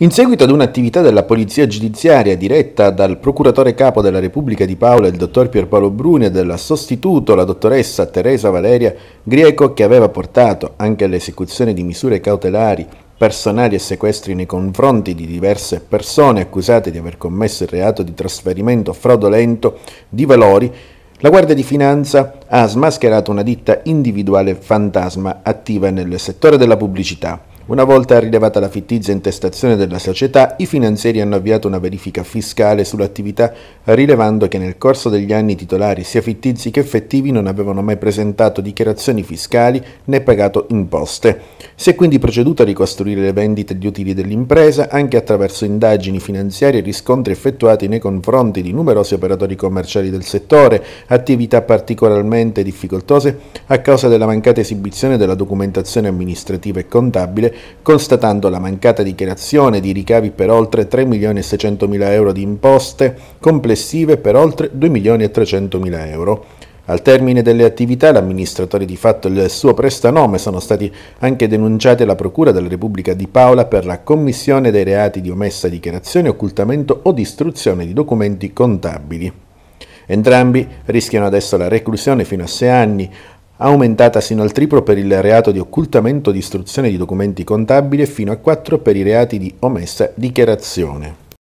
In seguito ad un'attività della Polizia Giudiziaria diretta dal Procuratore Capo della Repubblica di Paola, il dottor Pierpaolo Bruni, e della sostituto, la dottoressa Teresa Valeria Grieco, che aveva portato anche all'esecuzione di misure cautelari personali e sequestri nei confronti di diverse persone accusate di aver commesso il reato di trasferimento fraudolento di valori, la Guardia di Finanza ha smascherato una ditta individuale fantasma attiva nel settore della pubblicità una volta rilevata la fittizia intestazione della società, i finanzieri hanno avviato una verifica fiscale sull'attività, rilevando che nel corso degli anni i titolari, sia fittizi che effettivi, non avevano mai presentato dichiarazioni fiscali né pagato imposte. Si è quindi proceduto a ricostruire le vendite e gli utili dell'impresa anche attraverso indagini finanziarie e riscontri effettuati nei confronti di numerosi operatori commerciali del settore, attività particolarmente difficoltose a causa della mancata esibizione della documentazione amministrativa e contabile constatando la mancata dichiarazione di ricavi per oltre 3.600.000 euro di imposte complessive per oltre 2.300.000 euro. Al termine delle attività, l'amministratore di fatto e il suo prestanome sono stati anche denunciati alla Procura della Repubblica di Paola per la commissione dei reati di omessa dichiarazione, occultamento o distruzione di documenti contabili. Entrambi rischiano adesso la reclusione fino a sei anni, aumentata sino al triplo per il reato di occultamento o distruzione di documenti contabili e fino a quattro per i reati di omessa dichiarazione.